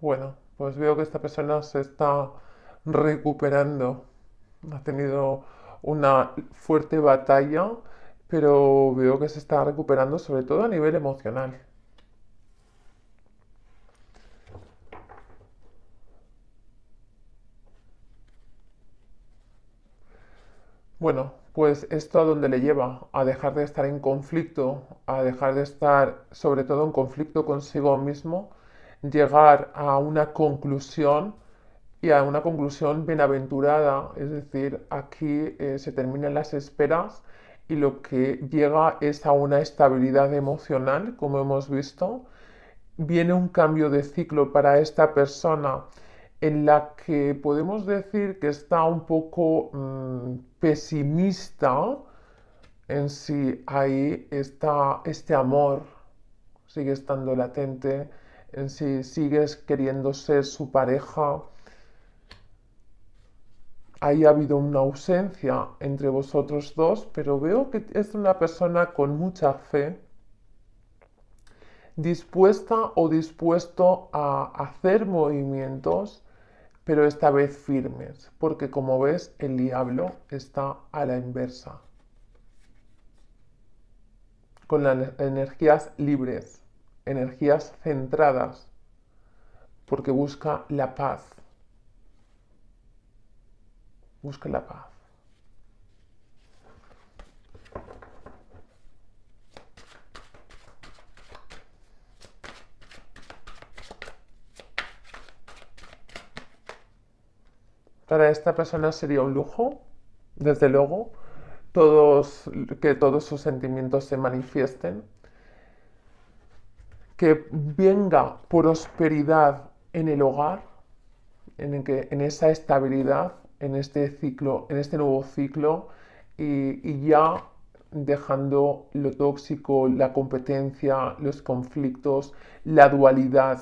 Bueno, pues veo que esta persona se está recuperando. Ha tenido una fuerte batalla, pero veo que se está recuperando sobre todo a nivel emocional. Bueno, pues esto a dónde le lleva, a dejar de estar en conflicto, a dejar de estar sobre todo en conflicto consigo mismo llegar a una conclusión y a una conclusión bienaventurada, es decir, aquí eh, se terminan las esperas y lo que llega es a una estabilidad emocional, como hemos visto. Viene un cambio de ciclo para esta persona en la que podemos decir que está un poco mm, pesimista en si ahí está este amor, sigue estando latente si sigues queriendo ser su pareja, ahí ha habido una ausencia entre vosotros dos, pero veo que es una persona con mucha fe, dispuesta o dispuesto a hacer movimientos, pero esta vez firmes, porque como ves, el diablo está a la inversa, con las energías libres energías centradas, porque busca la paz. Busca la paz. Para esta persona sería un lujo, desde luego, todos, que todos sus sentimientos se manifiesten que venga prosperidad en el hogar, en, que, en esa estabilidad, en este ciclo, en este nuevo ciclo, y ya dejando lo tóxico, la competencia, los conflictos, la dualidad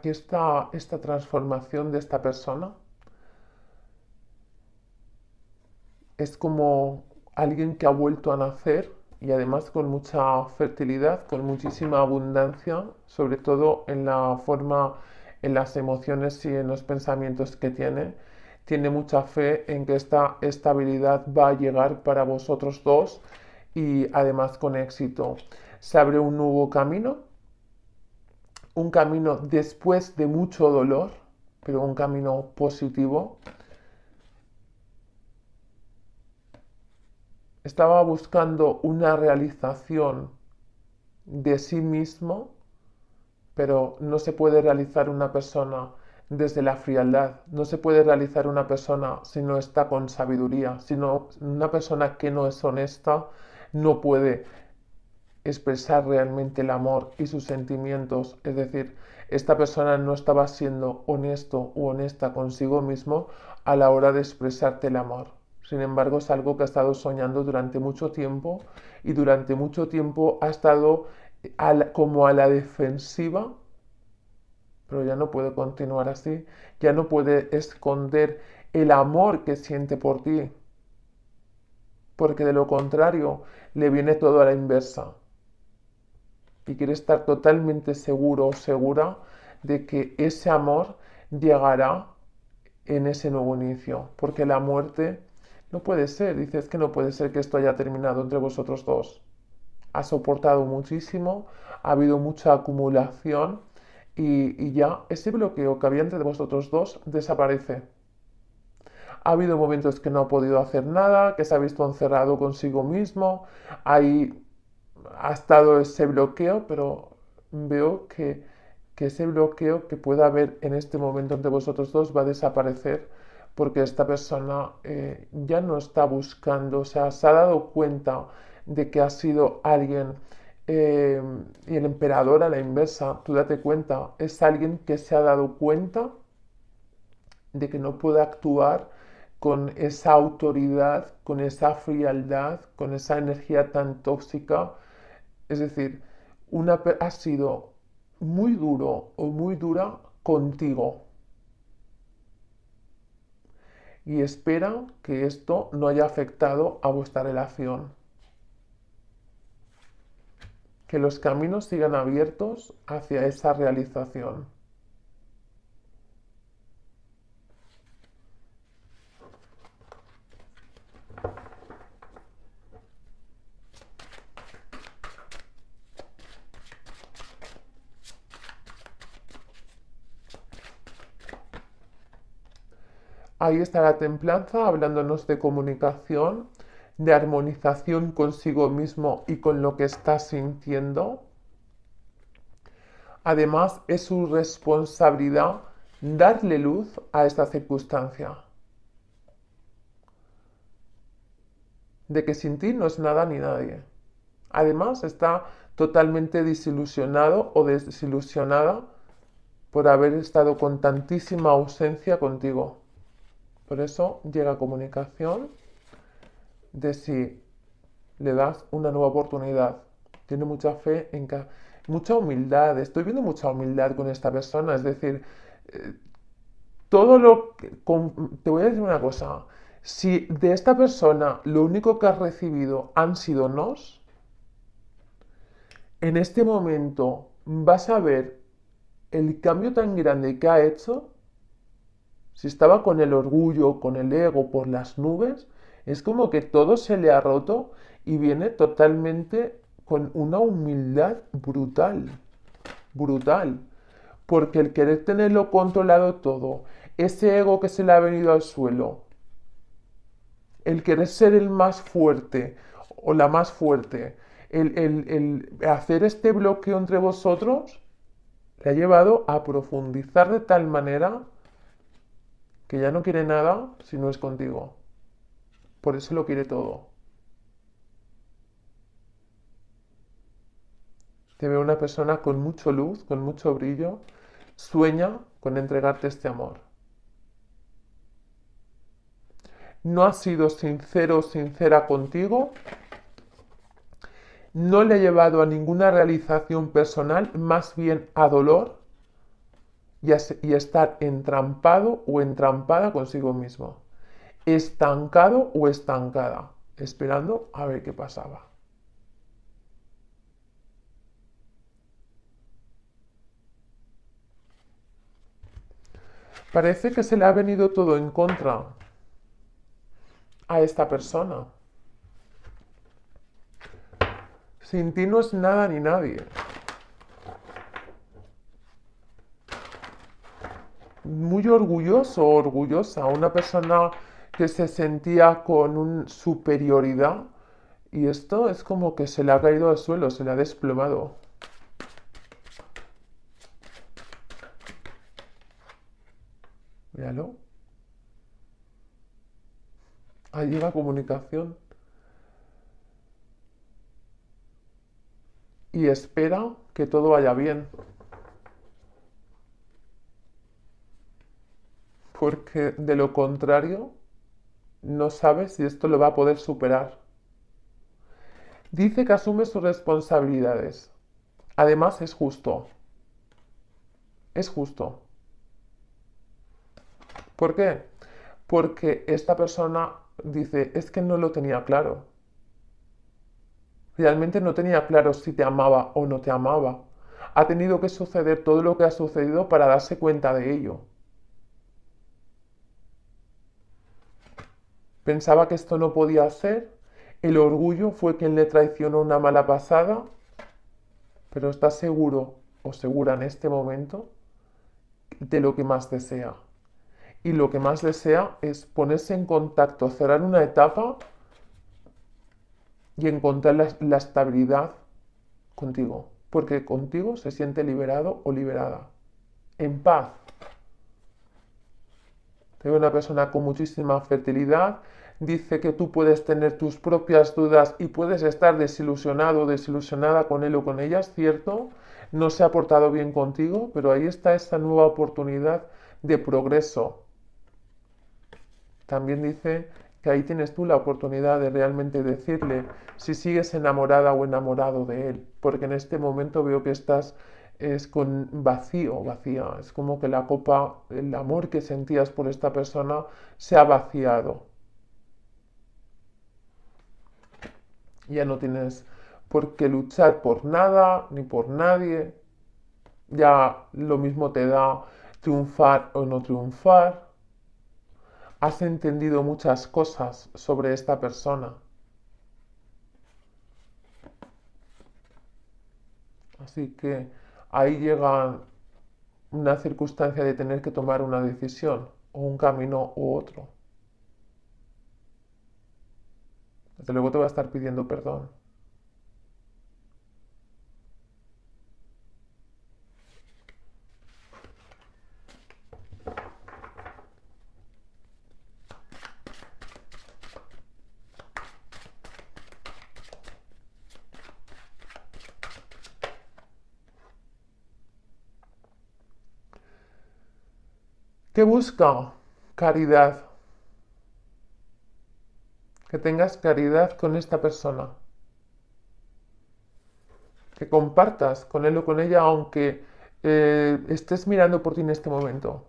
aquí está esta transformación de esta persona. Es como alguien que ha vuelto a nacer y además con mucha fertilidad, con muchísima abundancia, sobre todo en la forma, en las emociones y en los pensamientos que tiene. Tiene mucha fe en que esta estabilidad va a llegar para vosotros dos y además con éxito. Se abre un nuevo camino un camino después de mucho dolor, pero un camino positivo. Estaba buscando una realización de sí mismo, pero no se puede realizar una persona desde la frialdad. No se puede realizar una persona si no está con sabiduría. Si no, una persona que no es honesta no puede expresar realmente el amor y sus sentimientos, es decir, esta persona no estaba siendo honesto o honesta consigo mismo a la hora de expresarte el amor. Sin embargo, es algo que ha estado soñando durante mucho tiempo y durante mucho tiempo ha estado como a la defensiva, pero ya no puede continuar así, ya no puede esconder el amor que siente por ti, porque de lo contrario le viene todo a la inversa y quiere estar totalmente seguro o segura de que ese amor llegará en ese nuevo inicio, porque la muerte no puede ser, dices que no puede ser que esto haya terminado entre vosotros dos. Ha soportado muchísimo, ha habido mucha acumulación y, ya ese bloqueo que había entre vosotros dos desaparece. Ha habido momentos que no ha podido hacer nada, que se ha visto encerrado consigo mismo, hay ha estado ese bloqueo, pero veo que, ese bloqueo que pueda haber en este momento entre vosotros dos va a desaparecer porque esta persona eh, ya no está buscando, o sea, se ha dado cuenta de que ha sido alguien y eh, el emperador a la inversa, tú date cuenta, es alguien que se ha dado cuenta de que no puede actuar con esa autoridad, con esa frialdad, con esa energía tan tóxica es decir, una, ha sido muy duro o muy dura contigo. Y espera que esto no haya afectado a vuestra relación. Que los caminos sigan abiertos hacia esa realización. Ahí está la templanza hablándonos de comunicación, de armonización consigo mismo y con lo que está sintiendo. Además, es su responsabilidad darle luz a esta circunstancia. De que sin ti no es nada ni nadie. Además, está totalmente desilusionado o desilusionada por haber estado con tantísima ausencia contigo. Por eso llega comunicación de si le das una nueva oportunidad. Tiene mucha fe en que, mucha humildad. Estoy viendo mucha humildad con esta persona. Es decir, eh, todo lo que, te voy a decir una cosa. Si de esta persona lo único que has recibido han sido nos, en este momento vas a ver el cambio tan grande que ha hecho si estaba con el orgullo, con el ego por las nubes, es como que todo se le ha roto y viene totalmente con una humildad brutal, brutal. Porque el querer tenerlo controlado todo, ese ego que se le ha venido al suelo, el querer ser el más fuerte o la más fuerte, el, hacer este bloqueo entre vosotros, le ha llevado a profundizar de tal manera que ya no quiere nada si no es contigo. Por eso lo quiere todo. Te veo una persona con mucho luz, con mucho brillo. Sueña con entregarte este amor. No ha sido sincero o sincera contigo. No le ha llevado a ninguna realización personal, más bien a dolor y, estar entrampado o entrampada consigo mismo, estancado o estancada, esperando a ver qué pasaba. Parece que se le ha venido todo en contra a esta persona. Sin ti no es nada ni nadie. muy orgulloso, orgullosa, una persona que se sentía con una superioridad y esto es como que se le ha caído al suelo, se le ha desplomado. Míralo. Ahí la comunicación. Y espera que todo vaya bien. porque de lo contrario no sabe si esto lo va a poder superar. Dice que asume sus responsabilidades. Además es justo. Es justo. ¿Por qué? Porque esta persona dice, es que no lo tenía claro. Realmente no tenía claro si te amaba o no te amaba. Ha tenido que suceder todo lo que ha sucedido para darse cuenta de ello. Pensaba que esto no podía ser. El orgullo fue quien le traicionó una mala pasada. Pero está seguro o segura en este momento de lo que más desea. Y lo que más desea es ponerse en contacto, cerrar una etapa y encontrar la, la estabilidad contigo. Porque contigo se siente liberado o liberada. En paz. Te una persona con muchísima fertilidad. Dice que tú puedes tener tus propias dudas y puedes estar desilusionado o desilusionada con él o con ella, ¿cierto? No se ha portado bien contigo, pero ahí está esta nueva oportunidad de progreso. También dice que ahí tienes tú la oportunidad de realmente decirle si sigues enamorada o enamorado de él, porque en este momento veo que estás es con vacío, vacía. Es como que la copa, el amor que sentías por esta persona se ha vaciado. Ya no tienes por qué luchar por nada ni por nadie. Ya lo mismo te da triunfar o no triunfar. Has entendido muchas cosas sobre esta persona. Así que ahí llega una circunstancia de tener que tomar una decisión, o un camino u otro. Desde luego te va a estar pidiendo perdón. busca Caridad. Que tengas caridad con esta persona. Que compartas con él o con ella aunque eh, estés mirando por ti en este momento.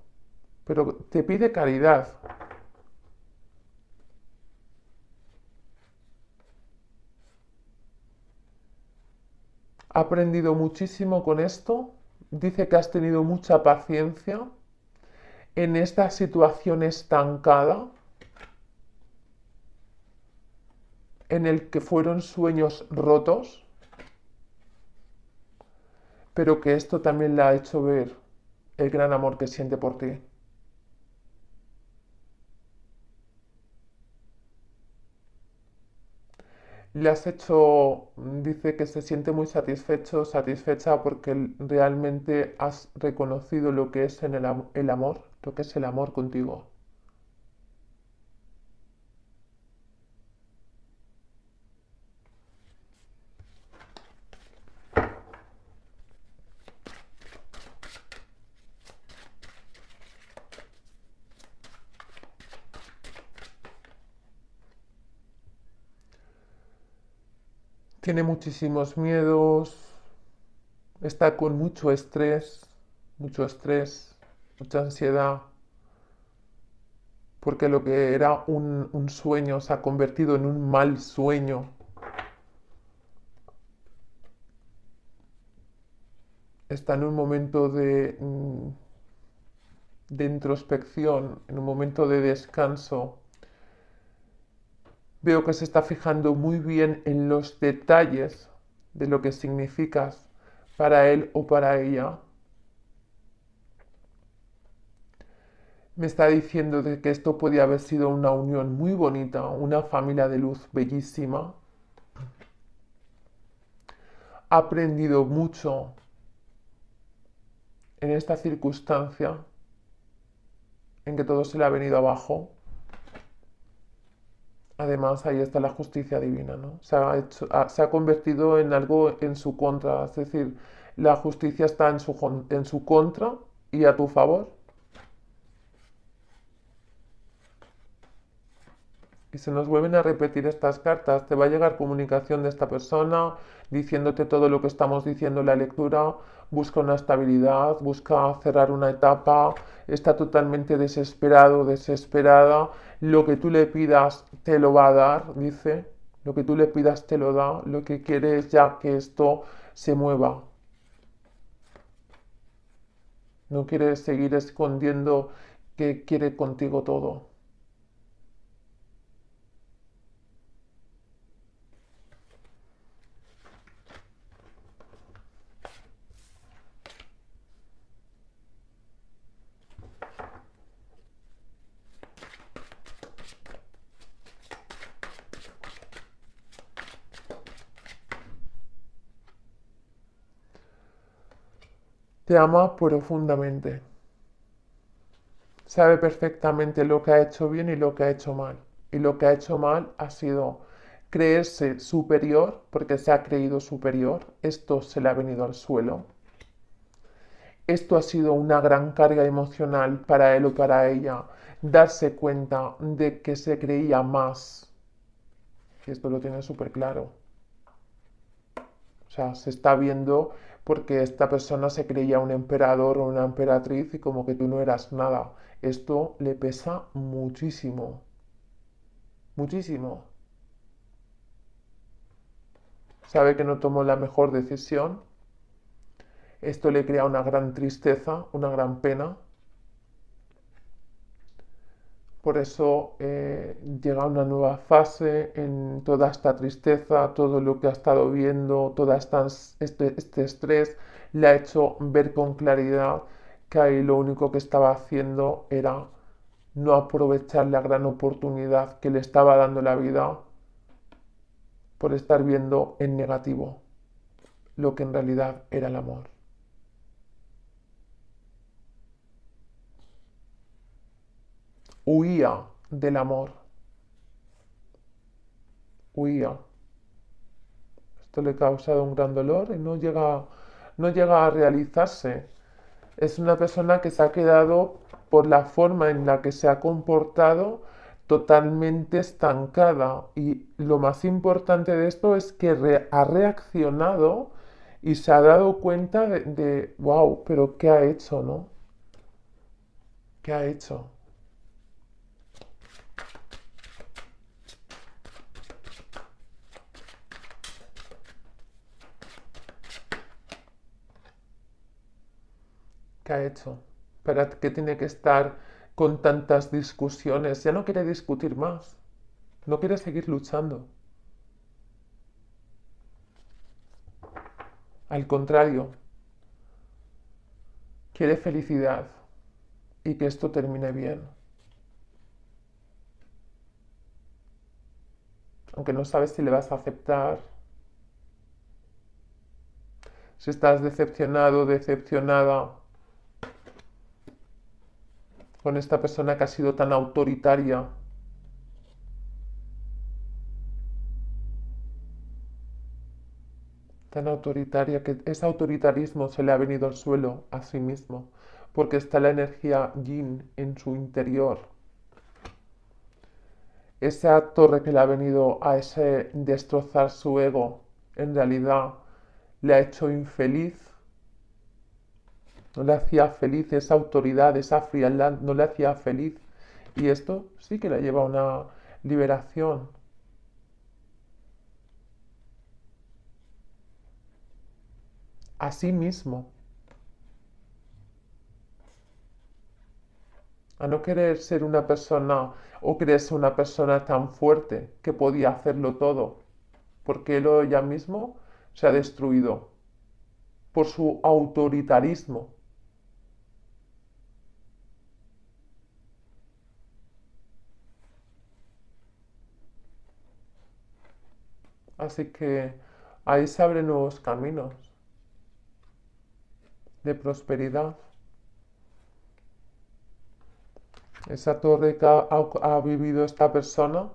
Pero te pide caridad. Ha aprendido muchísimo con esto. Dice que has tenido mucha paciencia en esta situación estancada en el que fueron sueños rotos, pero que esto también la ha hecho ver el gran amor que siente por ti. le has hecho, dice que se siente muy satisfecho, satisfecha porque realmente has reconocido lo que es en el amor lo que es el amor contigo. tiene muchísimos miedos, está con mucho estrés, mucho estrés, mucha ansiedad, porque lo que era un, sueño se ha convertido en un mal sueño. Está en un momento de, mm, de introspección, en un momento de descanso. Veo que se está fijando muy bien en los detalles de lo que significas para él o para ella. me está diciendo de que esto podía haber sido una unión muy bonita, una familia de luz bellísima. Ha aprendido mucho en esta circunstancia en que todo se le ha venido abajo. Además, ahí está la justicia divina, ¿no? Se ha, se ha convertido en algo en su contra, es decir, la justicia está en su, en su contra y a tu favor. y se nos vuelven a repetir estas cartas. Te va a llegar comunicación de esta persona diciéndote todo lo que estamos diciendo en la lectura. Busca una estabilidad, busca cerrar una etapa, está totalmente desesperado, desesperada. Lo que tú le pidas te lo va a dar, dice. Lo que tú le pidas te lo da. Lo que quiere es ya que esto se mueva. No quiere seguir escondiendo que quiere contigo todo. Te ama profundamente. Sabe perfectamente lo que ha hecho bien y lo que ha hecho mal. Y lo que ha hecho mal ha sido creerse superior, porque se ha creído superior. Esto se le ha venido al suelo. Esto ha sido una gran carga emocional para él o para ella. Darse cuenta de que se creía más. Y Esto lo tiene súper claro. O sea, se está viendo porque esta persona se creía un emperador o una emperatriz y como que tú no eras nada. Esto le pesa muchísimo. Muchísimo. Sabe que no tomó la mejor decisión. Esto le crea una gran tristeza, una gran pena, por eso eh, llega una nueva fase en toda esta tristeza, todo lo que ha estado viendo, todo este, este estrés, le ha hecho ver con claridad que ahí lo único que estaba haciendo era no aprovechar la gran oportunidad que le estaba dando la vida por estar viendo en negativo lo que en realidad era el amor. huía del amor. Huía. Esto le ha causado un gran dolor y no llega, no llega a realizarse. Es una persona que se ha quedado por la forma en la que se ha comportado totalmente estancada. Y lo más importante de esto es que ha reaccionado y se ha dado cuenta de, de, wow, pero ¿qué ha hecho, no? ¿Qué ha hecho? ha hecho, para que tiene que estar con tantas discusiones, ya no quiere discutir más, no quiere seguir luchando. Al contrario, quiere felicidad y que esto termine bien. Aunque no sabes si le vas a aceptar, si estás decepcionado, decepcionada, con esta persona que ha sido tan autoritaria. Tan autoritaria que ese autoritarismo se le ha venido al suelo a sí mismo, porque está la energía yin en su interior. Esa torre que le ha venido a ese destrozar su ego, en realidad le ha hecho infeliz no le hacía feliz esa autoridad, esa frialdad, no le hacía feliz. Y esto sí que la lleva a una liberación. A sí mismo. A no querer ser una persona o creerse una persona tan fuerte que podía hacerlo todo, porque él o mismo se ha destruido por su autoritarismo. Así que ahí se abren nuevos caminos de prosperidad. Esa torre que ha, vivido esta persona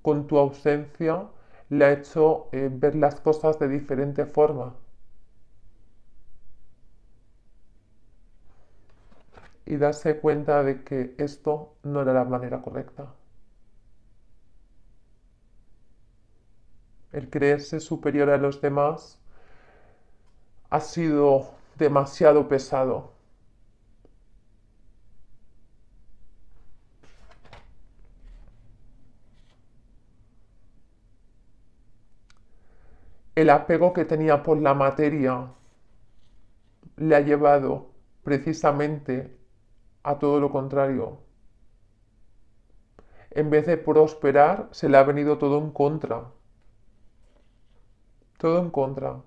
con tu ausencia le ha hecho eh, ver las cosas de diferente forma. Y darse cuenta de que esto no era la manera correcta. el creerse superior a los demás, ha sido demasiado pesado. El apego que tenía por la materia le ha llevado precisamente a todo lo contrario. En vez de prosperar, se le ha venido todo en contra. Todo en contra.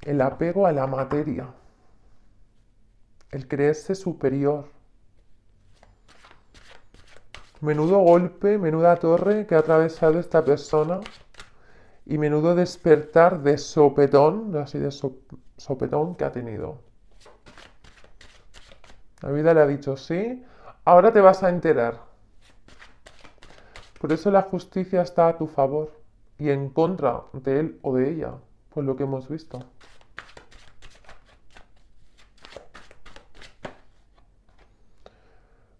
El apego a la materia. El creerse superior. Menudo golpe, menuda torre que ha atravesado esta persona y menudo despertar de sopetón, así de sopetón que ha tenido. La vida le ha dicho sí, ahora te vas a enterar. Por eso la justicia está a tu favor y en contra de él o de ella, por lo que hemos visto.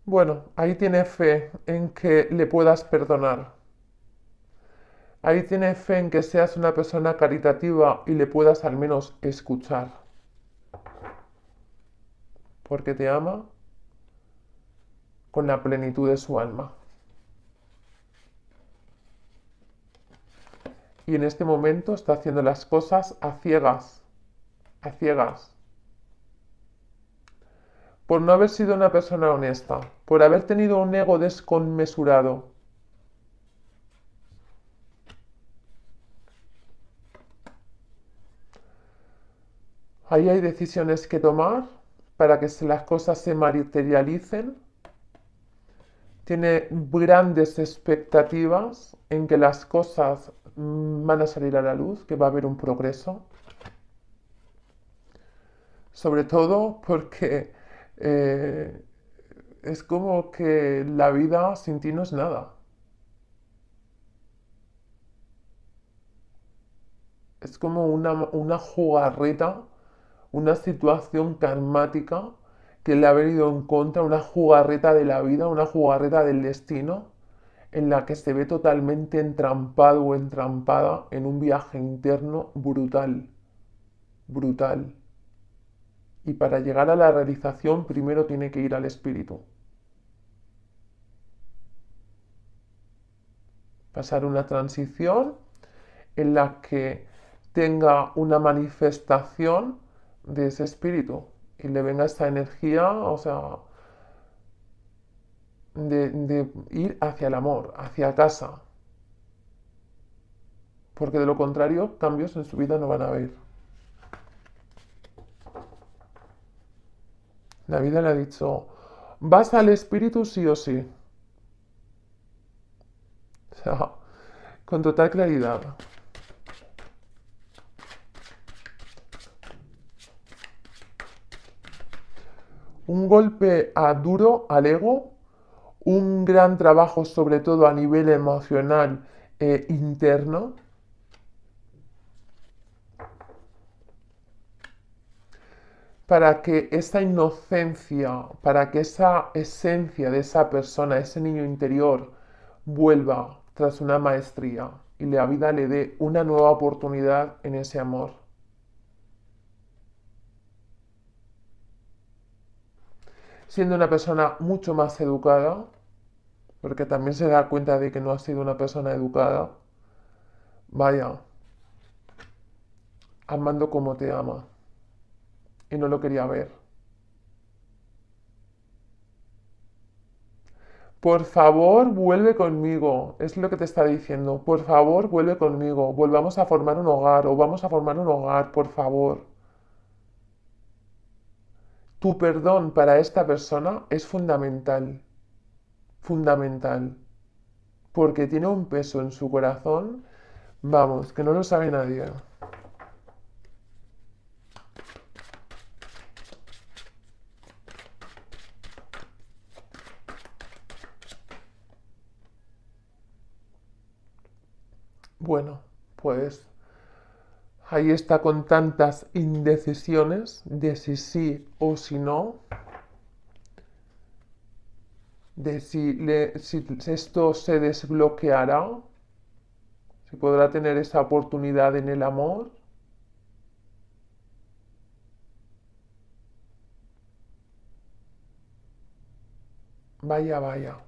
Bueno, ahí tiene fe en que le puedas perdonar. Ahí tiene fe en que seas una persona caritativa y le puedas al menos escuchar porque te ama con la plenitud de su alma. Y en este momento está haciendo las cosas a ciegas, a ciegas. Por no haber sido una persona honesta, por haber tenido un ego desconmesurado, Ahí hay decisiones que tomar para que las cosas se materialicen. Tiene grandes expectativas en que las cosas mm, van a salir a la luz, que va a haber un progreso. Sobre todo porque eh, es como que la vida sin ti no es nada. Es como una, una jugarreta una situación karmática que le ha venido en contra, una jugarreta de la vida, una jugarreta del destino, en la que se ve totalmente entrampado o entrampada en un viaje interno brutal, brutal. Y para llegar a la realización primero tiene que ir al espíritu. Pasar una transición en la que tenga una manifestación de ese espíritu y le venga esta energía, o sea, de, de, ir hacia el amor, hacia casa. Porque de lo contrario, cambios en su vida no van a haber. La vida le ha dicho, vas al espíritu sí o sí. O sea, con total claridad. un golpe a duro al ego, un gran trabajo sobre todo a nivel emocional e interno. para que esa inocencia, para que esa esencia de esa persona, ese niño interior, vuelva tras una maestría y la vida le dé una nueva oportunidad en ese amor. siendo una persona mucho más educada, porque también se da cuenta de que no ha sido una persona educada, vaya, amando como te ama. Y no lo quería ver. Por favor, vuelve conmigo. Es lo que te está diciendo. Por favor, vuelve conmigo. Volvamos a formar un hogar o vamos a formar un hogar, por favor. Tu perdón para esta persona es fundamental, fundamental, porque tiene un peso en su corazón, vamos, que no lo sabe nadie. Bueno, pues ahí está con tantas indecisiones de si sí o si no, de si, esto se desbloqueará, si podrá tener esa oportunidad en el amor. Vaya, vaya.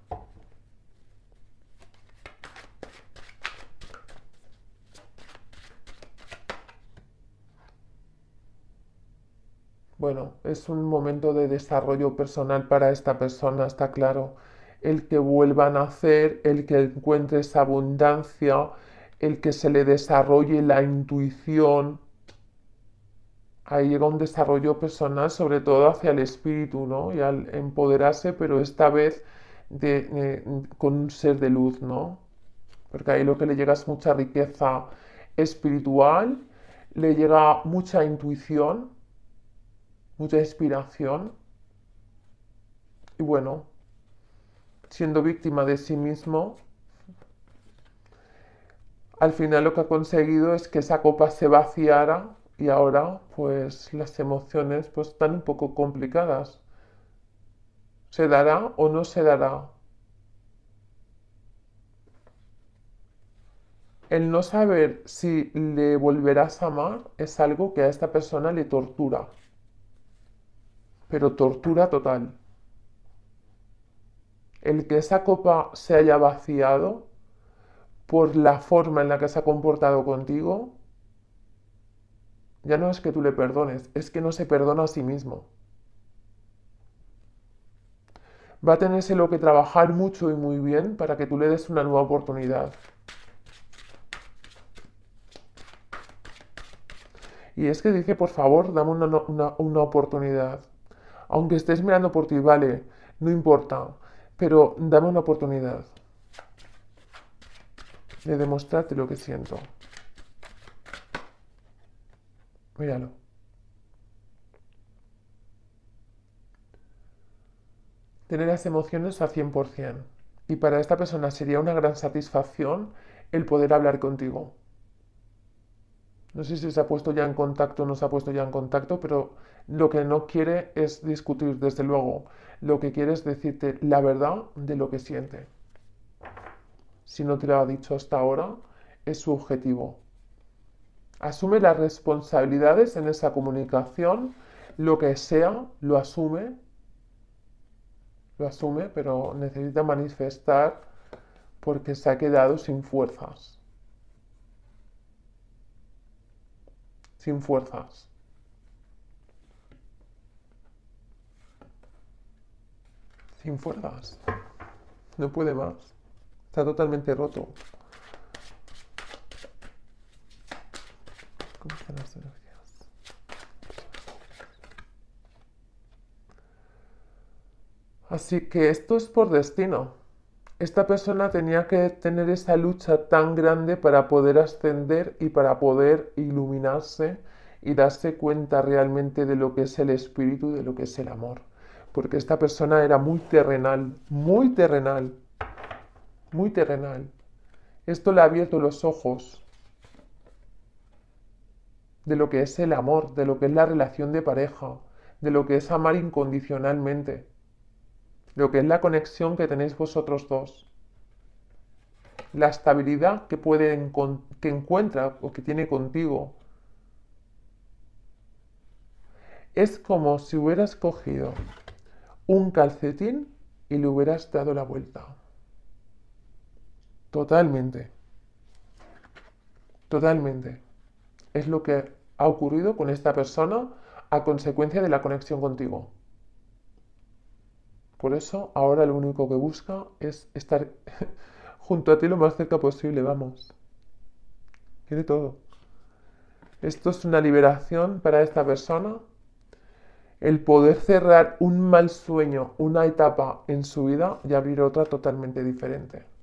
bueno, es un momento de desarrollo personal para esta persona, está claro. El que vuelva a nacer, el que encuentre esa abundancia, el que se le desarrolle la intuición. Ahí llega un desarrollo personal, sobre todo hacia el espíritu, ¿no? Y al empoderarse, pero esta vez con un ser de luz, ¿no? Porque ahí lo que le llega es mucha riqueza espiritual, le llega mucha intuición, mucha inspiración. Y bueno, siendo víctima de sí mismo, al final lo que ha conseguido es que esa copa se vaciara y ahora pues las emociones pues están un poco complicadas. ¿Se dará o no se dará? El no saber si le volverás a amar es algo que a esta persona le tortura pero tortura total. El que esa copa se haya vaciado por la forma en la que se ha comportado contigo, ya no es que tú le perdones, es que no se perdona a sí mismo. Va a tenerse lo que trabajar mucho y muy bien para que tú le des una nueva oportunidad. Y es que dice, por favor, dame una, una, una oportunidad. Aunque estés mirando por ti, vale, no importa, pero dame una oportunidad de demostrarte lo que siento. Míralo. Tener las emociones a 100%. Y para esta persona sería una gran satisfacción el poder hablar contigo no sé si se ha puesto ya en contacto o no se ha puesto ya en contacto, pero lo que no quiere es discutir, desde luego. Lo que quiere es decirte la verdad de lo que siente. Si no te lo ha dicho hasta ahora, es su objetivo. Asume las responsabilidades en esa comunicación, lo que sea, lo asume, lo asume, pero necesita manifestar porque se ha quedado sin fuerzas. sin fuerzas. Sin fuerzas. No puede más. Está totalmente roto. ¿Cómo Así que esto es por destino esta persona tenía que tener esa lucha tan grande para poder ascender y para poder iluminarse y darse cuenta realmente de lo que es el espíritu, y de lo que es el amor. Porque esta persona era muy terrenal, muy terrenal, muy terrenal. Esto le ha abierto los ojos de lo que es el amor, de lo que es la relación de pareja, de lo que es amar incondicionalmente lo que es la conexión que tenéis vosotros dos, la estabilidad que, puede, que encuentra o que tiene contigo. Es como si hubieras cogido un calcetín y le hubieras dado la vuelta. Totalmente. Totalmente. Es lo que ha ocurrido con esta persona a consecuencia de la conexión contigo. Por eso ahora lo único que busca es estar junto a ti lo más cerca posible, vamos. Y de todo. Esto es una liberación para esta persona. El poder cerrar un mal sueño, una etapa en su vida y abrir otra totalmente diferente.